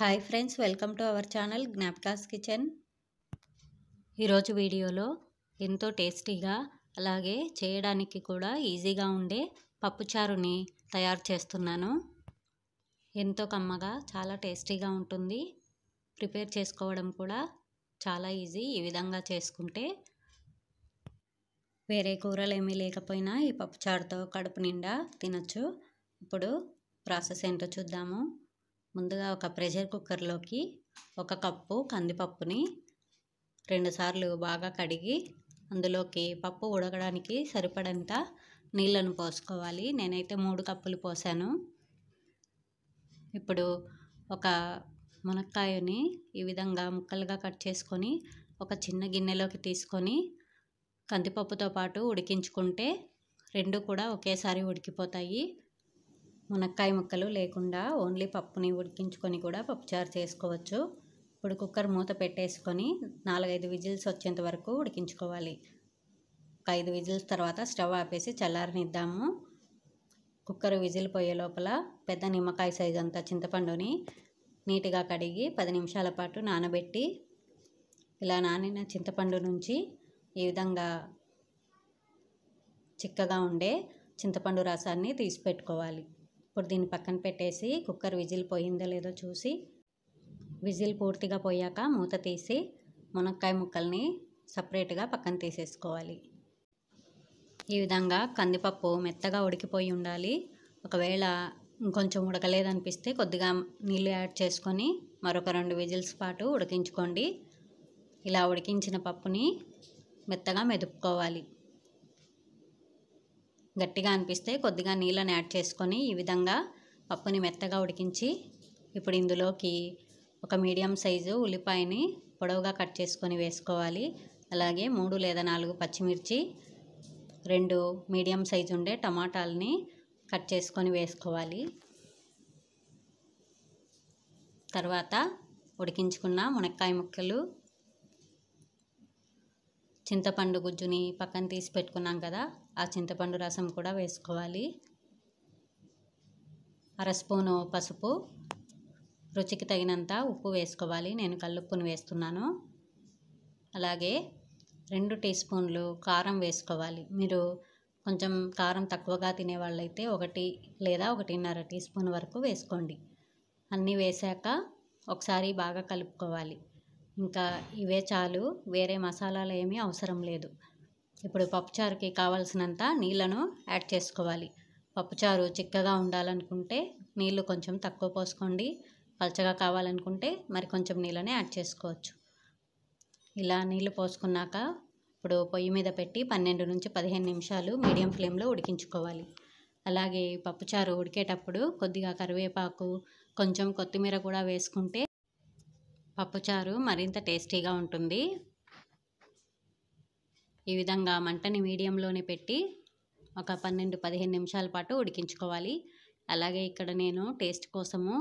hi friends welcome to our channel జ్ఞాప్కాస్ kitchen ఈరోజు వీడియోలో ఎంతో టేస్టీగా అలాగే చేయడానికి కూడా ఈజీగా ఉండే పప్పుచారుని తయారు చేస్తున్నాను ఎంతో కమ్మగా చాలా టేస్టీగా ఉంటుంది ప్రిపేర్ చేసుకోవడం కూడా చాలా ఈజీ ఈ విధంగా చేసుకుంటే వేరే కూరలు ఏమీ లేకపోయినా ఈ పప్పుచారుతో కడుపు నిండా తినచ్చు ఇప్పుడు ప్రాసెస్ ఏంటో చూద్దాము ముందుగా ఒక ప్రెషర్ కుక్కర్లోకి ఒక కప్పు కందిపప్పుని రెండుసార్లు బాగా కడిగి అందులోకి పప్పు ఉడకడానికి సరిపడంత నీళ్ళను పోసుకోవాలి నేనైతే మూడు కప్పులు పోసాను ఇప్పుడు ఒక మునక్కాయని ఈ విధంగా ముక్కలుగా కట్ చేసుకొని ఒక చిన్న గిన్నెలోకి తీసుకొని కందిపప్పుతో పాటు ఉడికించుకుంటే రెండు కూడా ఒకేసారి ఉడికిపోతాయి మునక్కాయ ముక్కలు లేకుండా ఓన్లీ పప్పుని ఉడికించుకొని కూడా పప్పుచారు చేసుకోవచ్చు ఇప్పుడు కుక్కర్ మూత పెట్టేసుకొని నాలుగైదు విజిల్స్ వచ్చేంత వరకు ఉడికించుకోవాలి ఒక ఐదు విజిల్స్ తర్వాత స్టవ్ ఆపేసి చల్లారనిద్దాము కుక్కర్ విజిల్ పోయే లోపల పెద్ద నిమ్మకాయ సైజు అంతా చింతపండుని నీట్గా కడిగి పది నిమిషాల పాటు నానబెట్టి ఇలా నానిన చింతపండు నుంచి ఈ విధంగా చిక్కగా ఉండే చింతపండు రసాన్ని తీసి పెట్టుకోవాలి ఇప్పుడు దీన్ని పక్కన పెట్టేసి కుక్కర్ విజిల్ పోయిందో లేదో చూసి విజిల్ పూర్తిగా పోయాక మూత తీసి మునక్కాయ ముక్కల్ని సపరేట్గా పక్కన తీసేసుకోవాలి ఈ విధంగా కందిపప్పు మెత్తగా ఉడికిపోయి ఉండాలి ఒకవేళ ఇంకొంచెం ఉడకలేదనిపిస్తే కొద్దిగా నీళ్ళు యాడ్ చేసుకొని మరొక రెండు విజిల్స్ పాటు ఉడికించుకోండి ఇలా ఉడికించిన పప్పుని మెత్తగా మెదుపుకోవాలి గట్టిగా అనిపిస్తే కొద్దిగా నీళ్ళని యాడ్ చేసుకొని ఈ విధంగా పప్పుని మెత్తగా ఉడికించి ఇప్పుడు ఇందులోకి ఒక మీడియం సైజు ఉల్లిపాయని పొడవుగా కట్ చేసుకొని వేసుకోవాలి అలాగే మూడు లేదా నాలుగు పచ్చిమిర్చి రెండు మీడియం సైజు ఉండే టమాటాలని కట్ చేసుకొని వేసుకోవాలి తర్వాత ఉడికించుకున్న మునక్కాయ ముక్కలు చింతపండు గుజ్జుని పక్కన తీసి పెట్టుకున్నాం కదా ఆ చింతపండు రసం కూడా వేసుకోవాలి అర స్పూను పసుపు రుచికి తగినంత ఉప్పు వేసుకోవాలి నేను కల్లుప్పును వేస్తున్నాను అలాగే రెండు టీ స్పూన్లు కారం వేసుకోవాలి మీరు కొంచెం కారం తక్కువగా తినేవాళ్ళైతే ఒకటి లేదా ఒకటిన్నర టీ స్పూన్ వరకు వేసుకోండి అన్నీ వేశాక ఒకసారి బాగా కలుపుకోవాలి ఇంకా ఇవే చాలు వేరే మసాలాలు ఏమీ అవసరం లేదు ఇప్పుడు పప్పుచారుకి కావాల్సినంత నీళ్ళను యాడ్ చేసుకోవాలి పప్పుచారు చిక్కగా ఉండాలనుకుంటే నీళ్లు కొంచెం తక్కువ పోసుకోండి పలచగా కావాలనుకుంటే మరి కొంచెం నీళ్ళని యాడ్ చేసుకోవచ్చు ఇలా నీళ్లు పోసుకున్నాక ఇప్పుడు పొయ్యి మీద పెట్టి పన్నెండు నుంచి పదిహేను నిమిషాలు మీడియం ఫ్లేమ్లో ఉడికించుకోవాలి అలాగే పప్పుచారు ఉడికేటప్పుడు కొద్దిగా కరివేపాకు కొంచెం కొత్తిమీర కూడా వేసుకుంటే పప్పుచారు మరింత టేస్టీగా ఉంటుంది ఈ విధంగా మంటని మీడియంలోనే పెట్టి ఒక పన్నెండు పదిహేను నిమిషాల పాటు ఉడికించుకోవాలి అలాగే ఇక్కడ నేను టేస్ట్ కోసము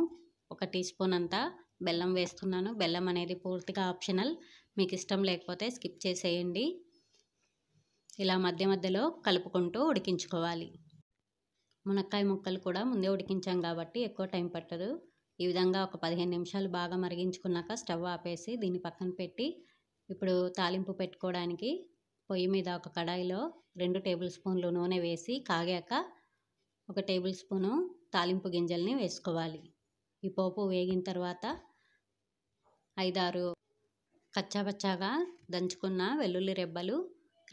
ఒక టీ స్పూన్ అంతా బెల్లం వేస్తున్నాను బెల్లం అనేది పూర్తిగా ఆప్షనల్ మీకు ఇష్టం లేకపోతే స్కిప్ చేసేయండి ఇలా మధ్య మధ్యలో కలుపుకుంటూ ఉడికించుకోవాలి మునక్కాయ ముక్కలు కూడా ముందే ఉడికించాం కాబట్టి ఎక్కువ టైం పట్టదు ఈ విధంగా ఒక పదిహేను నిమిషాలు బాగా మరిగించుకున్నాక స్టవ్ ఆపేసి దీన్ని పక్కన పెట్టి ఇప్పుడు తాలింపు పెట్టుకోవడానికి పొయ్యి మీద ఒక కడాయిలో రెండు టేబుల్ స్పూన్లు నూనె వేసి కాగాక ఒక టేబుల్ స్పూను తాలింపు గింజల్ని వేసుకోవాలి ఈ పోపు వేగిన తర్వాత ఐదారు కచ్చాపచ్చాగా దంచుకున్న వెల్లుల్లి రెబ్బలు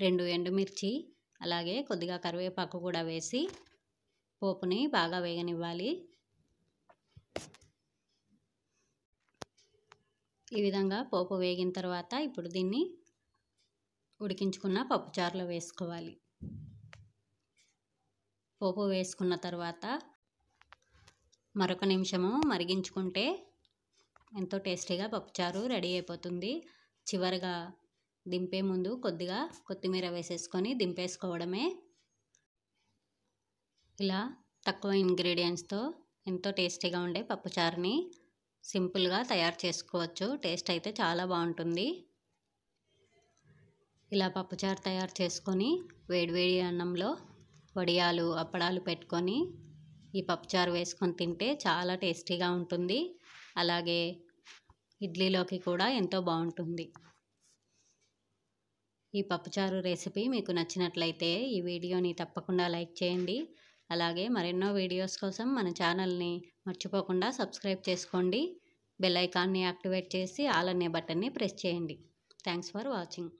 రెండు ఎండుమిర్చి అలాగే కొద్దిగా కరివేపాకు కూడా వేసి పోపుని బాగా వేగనివ్వాలి ఈ విధంగా పోపు వేగిన తర్వాత ఇప్పుడు దీన్ని ఉడికించుకున్న పప్పుచారులో వేసుకోవాలి పోపు వేసుకున్న తర్వాత మరొక నిమిషము మరిగించుకుంటే ఎంతో టేస్టీగా పప్పుచారు రెడీ అయిపోతుంది చివరిగా దింపే ముందు కొద్దిగా కొత్తిమీర వేసేసుకొని దింపేసుకోవడమే ఇలా తక్కువ ఇంగ్రీడియంట్స్తో ఎంతో టేస్టీగా ఉండే పప్పుచారుని సింపుల్గా తయారు చేసుకోవచ్చు టేస్ట్ అయితే చాలా బాగుంటుంది ఇలా పప్పుచారు తయారు చేసుకొని వేడివేడి అన్నంలో వడియాలు అప్పడాలు పెట్టుకొని ఈ పప్పుచారు వేసుకొని తింటే చాలా టేస్టీగా ఉంటుంది అలాగే ఇడ్లీలోకి కూడా ఎంతో బాగుంటుంది ఈ పప్పుచారు రెసిపీ మీకు నచ్చినట్లయితే ఈ వీడియోని తప్పకుండా లైక్ చేయండి అలాగే మరెన్నో వీడియోస్ కోసం మన ఛానల్ని మర్చిపోకుండా సబ్స్క్రైబ్ చేసుకోండి బెల్ ఐకాన్ని యాక్టివేట్ చేసి ఆల్ అనే బటన్ని ప్రెస్ చేయండి థ్యాంక్స్ ఫర్ వాచింగ్